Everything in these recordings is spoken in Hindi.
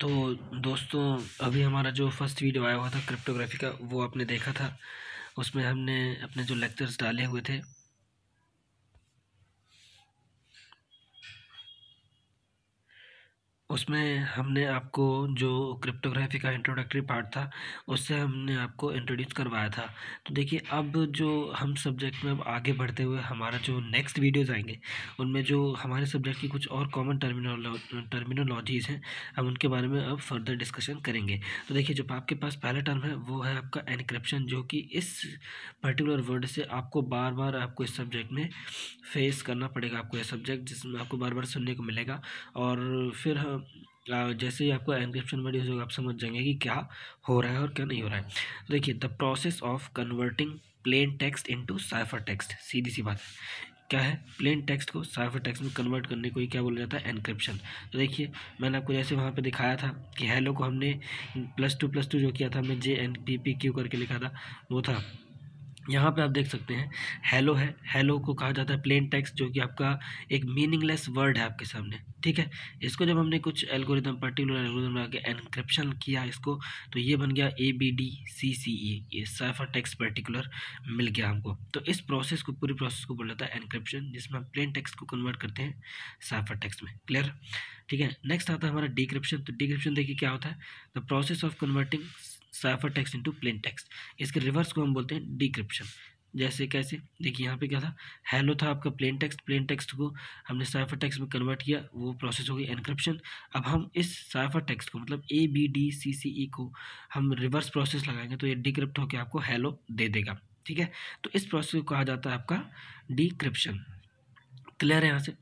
तो दोस्तों अभी हमारा जो फर्स्ट वीडियो आया हुआ था क्रिप्टोग्राफी का वो आपने देखा था उसमें हमने अपने जो लेक्चर्स डाले हुए थे उसमें हमने आपको जो क्रिप्टोग्राफी का इंट्रोडक्टरी पार्ट था उससे हमने आपको इंट्रोड्यूस करवाया था तो देखिए अब जो हम सब्जेक्ट में अब आगे बढ़ते हुए हमारा जो नेक्स्ट वीडियोज़ आएंगे उनमें जो हमारे सब्जेक्ट की कुछ और कॉमन टर्मिनोलॉ टर्मिनोलॉजीज़ हैं हम उनके बारे में अब फर्दर डिस्कशन करेंगे तो देखिए जो आपके पास पहला टर्म है वो है आपका एनक्रिप्शन जो कि इस पर्टिकुलर वर्ड से आपको बार बार आपको इस सब्जेक्ट में फेस करना पड़ेगा आपको यह सब्जेक्ट जिसमें आपको बार बार सुनने को मिलेगा और फिर हम जैसे ही आपको एनक्रिप्शन डिज होगा आप समझ जाएंगे कि क्या हो रहा है और क्या नहीं हो रहा है तो देखिए the process of converting plain text into cipher text सीधी सी बात है क्या है प्लेन टेक्स्ट को साइफर टेक्स्ट में कन्वर्ट करने को ही क्या बोला जाता है एनक्रिप्शन तो देखिए मैंने आपको जैसे वहाँ पे दिखाया था कि हेलो को हमने प्लस टू प्लस टू जो किया था हमने J N P P Q करके लिखा था वो था यहाँ पे आप देख सकते हैं हेलो है हेलो को कहा जाता है प्लेन टेक्स जो कि आपका एक मीनिंगलेस वर्ड है आपके सामने ठीक है इसको जब हमने कुछ एल्गोरिदम पर्टिकुलर एल्गोरिदम लगा के एनक्रिप्शन किया इसको तो ये बन गया ए बी डी सी सी ई ये साइफर टेक्स पर्टिकुलर मिल गया हमको तो इस प्रोसेस को पूरी प्रोसेस को बोला जाता है एनक्रिप्शन जिसमें हम प्लेन टेक्स को कन्वर्ट करते हैं साइफर टेक्स में क्लियर ठीक है नेक्स्ट आता है हमारा डिक्रिप्शन तो डिक्रिप्शन देखिए क्या होता है the process of converting cipher text into plain text इसके रिवर्स को हम बोलते हैं डिक्रिप्शन जैसे कैसे देखिए यहाँ पे क्या था हेलो था आपका प्लेन टेक्स्ट प्लेन टेक्स्ट को हमने साइफर टेक्स्ट में कन्वर्ट किया वो प्रोसेस हो गई एनक्रिप्शन अब हम इस साइफर टेक्स्ट को मतलब ए बी डी सी सी ई को हम रिवर्स प्रोसेस लगाएंगे तो ये डिक्रिप्ट होकर आपको हेलो दे देगा ठीक है तो इस प्रोसेस को कहा जाता है आपका डिक्रिप्शन क्लियर है यहाँ से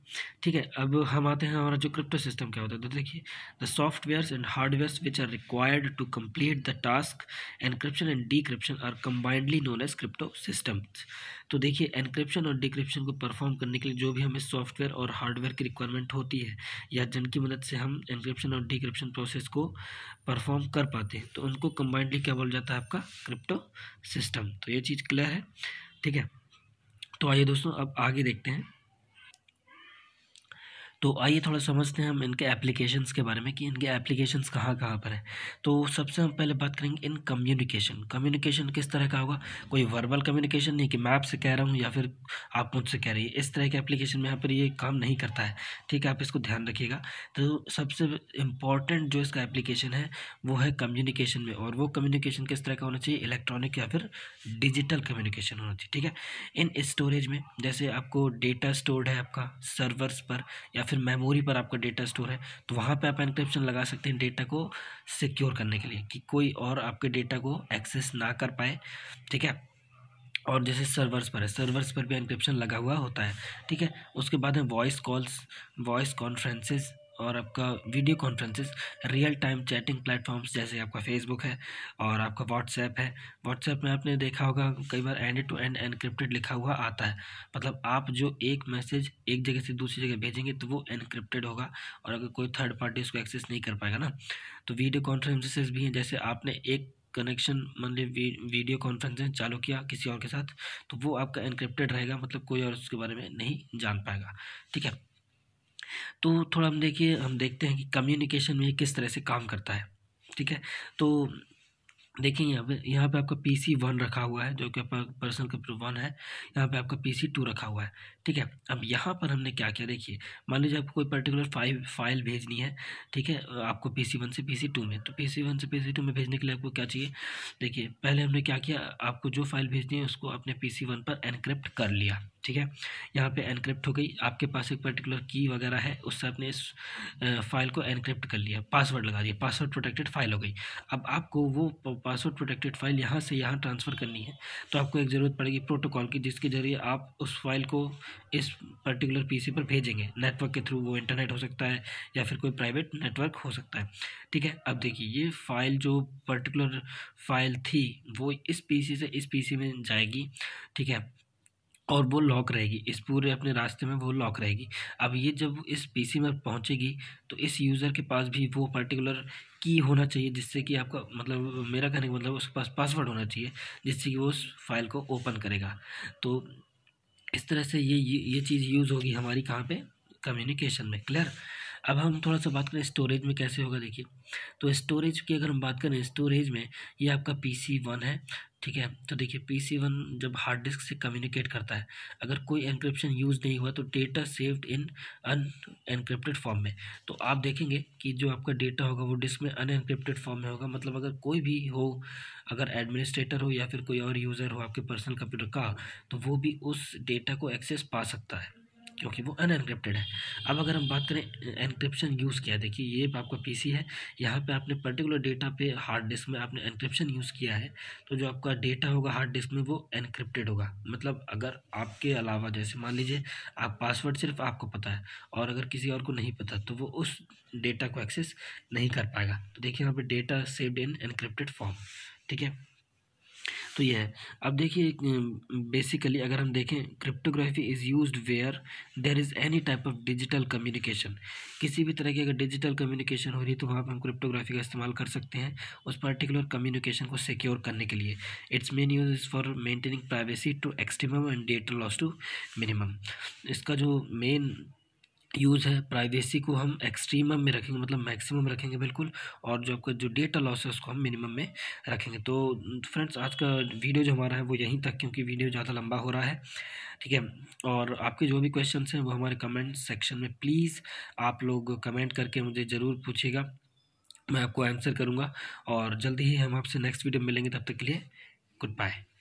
ठीक है अब हम आते हैं हमारा जो क्रिप्टो सिस्टम क्या होता है तो देखिए the softwares and hardwares which are required to complete the task encryption and decryption are combinedly known as crypto system तो देखिए एनक्रिप्शन और डिक्रिप्शन को परफॉर्म करने के लिए जो भी हमें सॉफ्टवेयर और हार्डवेयर की रिक्वायरमेंट होती है या जिनकी मदद से हम एनक्रिप्शन और डिक्रिप्शन प्रोसेस को परफॉर्म कर पाते हैं तो उनको कम्बाइंडली क्या बोल जाता है आपका क्रिप्टो सिस्टम तो ये चीज़ क्लियर है ठीक है तो आइए दोस्तों अब आगे देखते हैं तो आइए थोड़ा समझते हैं हम इनके एप्लीकेशंस के बारे में कि इनके एप्लीकेशंस कहाँ कहाँ पर है तो सबसे हम पहले बात करेंगे इन कम्युनिकेशन कम्युनिकेशन किस तरह का होगा कोई वर्बल कम्युनिकेशन नहीं कि मैं आपसे कह रहा हूँ या फिर आप मुझसे कह रही है इस तरह के एप्लीकेशन में यहाँ पर ये काम नहीं करता है ठीक है आप इसको ध्यान रखिएगा तो सबसे इम्पॉर्टेंट जो इसका एप्लीकेशन है वो है कम्युनिकेशन में और वो कम्युनिकेशन किस तरह का होना चाहिए इलेक्ट्रॉनिक या फिर डिजिटल कम्युनिकेशन होना चाहिए ठीक है इन स्टोरेज में जैसे आपको डेटा स्टोर्ड है आपका सर्वर्स पर या फिर फिर मेमोरी पर आपका डेटा स्टोर है तो वहाँ पे आप इंक्रिप्शन लगा सकते हैं डेटा को सिक्योर करने के लिए कि कोई और आपके डेटा को एक्सेस ना कर पाए ठीक है और जैसे सर्वर्स पर है सर्वर्स पर भी इंक्रिप्शन लगा हुआ होता है ठीक है उसके बाद है वॉइस कॉल्स वॉइस कॉन्फ्रेंसेस और आपका video conferences real time chatting platforms जैसे आपका फेसबुक है और आपका व्हाट्सएप है व्हाट्सएप में आपने देखा होगा कई बार एंड टू एंड एनक्रिप्टेड लिखा हुआ आता है मतलब आप जो एक मैसेज एक जगह से दूसरी जगह भेजेंगे तो वो एनक्रिप्टेड होगा और अगर कोई थर्ड पार्टी उसको एक्सेस नहीं कर पाएगा ना तो वीडियो कॉन्फ्रेंसेस भी हैं जैसे आपने एक कनेक्शन मान ली वीडियो कॉन्फ्रेंसिंग चालू किया किसी और के साथ तो वो आपका इनक्रिप्टेड रहेगा मतलब कोई और उसके बारे में नहीं जान पाएगा ठीक है तो थोड़ा हम देखिए हम देखते हैं कि कम्युनिकेशन में किस तरह से काम करता है ठीक है तो देखिए यहाँ पे यहाँ पे आपका पी सी वन रखा हुआ है जो कि आपका पर्सनल कंप्यूटर वन है यहाँ पे आपका पी सी टू रखा हुआ है ठीक है अब यहाँ पर हमने क्या किया देखिए मान लीजिए आपको कोई पर्टिकुलर फाइल फाइल भेजनी है ठीक है आपको पी सी वन से पी सी टू में तो पी सी वन से पी सी टू में भेजने के लिए आपको क्या चाहिए देखिए पहले हमने क्या किया आपको जो फाइल भेजनी है उसको अपने पी सी वन पर एनक्रिप्ट कर लिया ठीक है यहाँ पे एनक्रिप्ट हो गई आपके पास एक पर्टिकुलर की वगैरह है उससे आपने इस फाइल को एनक्रिप्ट कर लिया पासवर्ड लगा दिया पासवर्ड प्रोटेक्टेड फाइल हो गई अब आपको वो पासवर्ड प्रोटेक्टेड फाइल यहाँ से यहाँ ट्रांसफ़र करनी है तो आपको एक ज़रूरत पड़ेगी प्रोटोकॉल की जिसके ज़रिए आप उस फाइल को इस पर्टिकुलर पी पर भेजेंगे नेटवर्क के थ्रू वो इंटरनेट हो सकता है या फिर कोई प्राइवेट नेटवर्क हो सकता है ठीक है अब देखिए ये फाइल जो पर्टिकुलर फाइल थी वो इस पी से इस पी में जाएगी ठीक है और वो लॉक रहेगी इस पूरे अपने रास्ते में वो लॉक रहेगी अब ये जब इस पीसी में पहुंचेगी तो इस यूज़र के पास भी वो पर्टिकुलर की होना चाहिए जिससे कि आपका मतलब मेरा कहने का मतलब उसके पास पासवर्ड होना चाहिए जिससे कि वो उस फाइल को ओपन करेगा तो इस तरह से ये ये चीज़ यूज़ होगी हमारी कहाँ पर कम्युनिकेशन में क्लियर अब हम थोड़ा सा बात करें स्टोरेज में कैसे होगा देखिए तो स्टोरेज की अगर हम बात करें स्टोरेज में ये आपका पी सी वन है ठीक है तो देखिए पी सी वन जब हार्ड डिस्क से कम्युनिकेट करता है अगर कोई एनक्रिप्शन यूज़ नहीं हुआ तो data saved in unencrypted form में तो आप देखेंगे कि जो आपका डेटा होगा वो डिस्क में अन एनक्रिप्टेड फॉर्म में होगा मतलब अगर कोई भी हो अगर एडमिनिस्ट्रेटर हो या फिर कोई और यूज़र हो आपके पर्सनल कंप्यूटर का तो वो भी उस डेटा को एक्सेस पा सकता है क्योंकि वो अनएनक्रिप्टेड है अब अगर हम बात करें एनक्रिप्शन यूज़ किया देखिए ये आपका पीसी है यहाँ पे आपने पर्टिकुलर डेटा पे हार्ड डिस्क में आपने एनक्रिप्शन यूज़ किया है तो जो आपका डेटा होगा हार्ड डिस्क में वो एनक्रिप्टेड होगा मतलब अगर आपके अलावा जैसे मान लीजिए आप पासवर्ड सिर्फ आपको पता है और अगर किसी और को नहीं पता तो वो उस डेटा को एक्सेस नहीं कर पाएगा तो देखिए यहाँ पर data saved in encrypted form ठीक है तो यह है अब देखिए बेसिकली अगर हम देखें cryptography is use where there is any type of digital communication किसी भी तरह की अगर डिजिटल कम्युनिकेशन हो रही है तो वहाँ पर हम क्रिप्टोग्राफी का इस्तेमाल कर सकते हैं उस पर्टिकुलर कम्युनिकेशन को सिक्योर करने के लिए its main use is for maintaining privacy to maximum and data loss to minimum इसका जो मेन यूज़ है प्राइवेसी को हम एक्सट्रीमम में रखेंगे मतलब मैक्सिमम रखेंगे बिल्कुल और जो आपका जो डेटा लॉस है उसको हम मिनिमम में रखेंगे तो फ्रेंड्स आज का वीडियो जो हमारा है वो यहीं तक क्योंकि वीडियो ज़्यादा लंबा हो रहा है ठीक है और आपके जो भी क्वेश्चन हैं वो हमारे कमेंट सेक्शन में प्लीज़ आप लोग कमेंट करके मुझे ज़रूर पूछेगा मैं आपको आंसर करूँगा और जल्दी ही हम आपसे नेक्स्ट वीडियो मिलेंगे तब तक के लिए गुड बाय